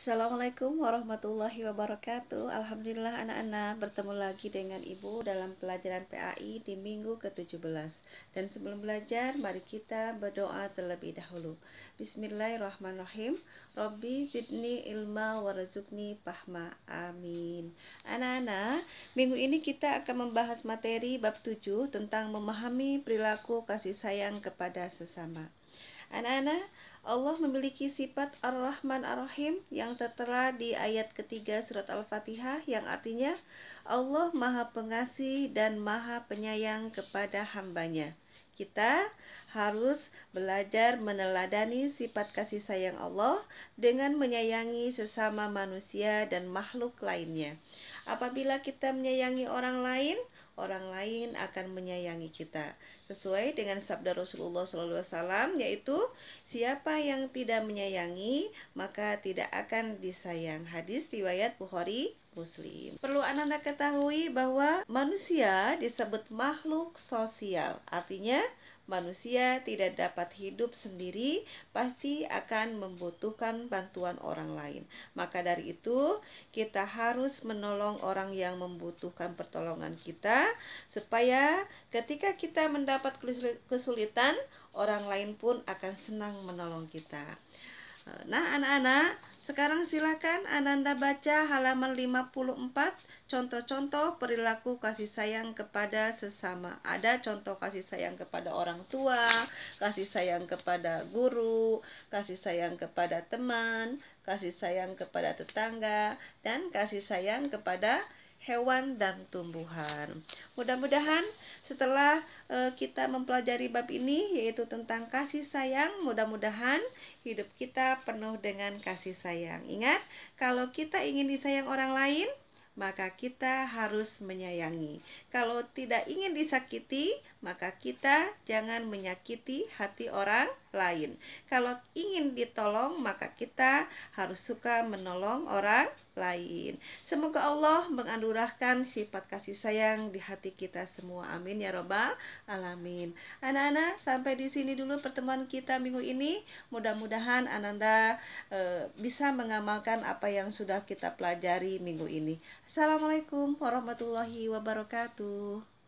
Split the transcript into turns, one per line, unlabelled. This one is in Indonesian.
Assalamualaikum warahmatullahi wabarakatuh. Alhamdulillah anak-anak bertemu lagi dengan Ibu dalam pelajaran PAI di minggu ke-17. Dan sebelum belajar, mari kita berdoa terlebih dahulu. Bismillahirrahmanirrahim. Rabbi zidni ilma warazukni fahma. Amin. Anak-anak, minggu ini kita akan membahas materi bab 7 tentang memahami perilaku kasih sayang kepada sesama. Anak-anak, Allah memiliki sifat Ar-Rahman Ar-Rahim yang tertera di ayat ketiga surat Al-Fatihah yang artinya Allah Maha Pengasih dan Maha Penyayang kepada hambanya. Kita harus belajar meneladani sifat kasih sayang Allah dengan menyayangi sesama manusia dan makhluk lainnya. Apabila kita menyayangi orang lain, orang lain akan menyayangi kita. Sesuai dengan sabda Rasulullah SAW, yaitu siapa yang tidak menyayangi maka tidak akan disayang. Hadis riwayat Bukhari Muslim. Perlu Anda ketahui bahwa manusia disebut makhluk sosial, artinya manusia tidak dapat hidup sendiri, pasti akan membutuhkan bantuan orang lain. Maka dari itu, kita harus menolong orang yang membutuhkan pertolongan kita, supaya ketika kita mendapat kesulitan, orang lain pun akan senang menolong kita. Nah anak-anak sekarang silakan Ananda baca halaman 54 contoh-contoh perilaku kasih sayang kepada sesama. Ada contoh kasih sayang kepada orang tua, kasih sayang kepada guru, kasih sayang kepada teman, kasih sayang kepada tetangga dan kasih sayang kepada hewan dan tumbuhan. Mudah-mudahan setelah e, kita mempelajari bab ini yaitu tentang kasih sayang, mudah-mudahan hidup kita penuh dengan kasih sayang. Ingat, kalau kita ingin disayang orang lain, maka kita harus menyayangi. Kalau tidak ingin disakiti, maka kita jangan menyakiti hati orang lain. Kalau ingin ditolong, maka kita harus suka menolong orang lain. Semoga Allah menganurahkan sifat kasih sayang di hati kita semua. Amin ya robbal alamin. Anak-anak, sampai di sini dulu pertemuan kita minggu ini. Mudah-mudahan Ananda e, bisa mengamalkan apa yang sudah kita pelajari minggu ini. Assalamualaikum warahmatullahi wabarakatuh.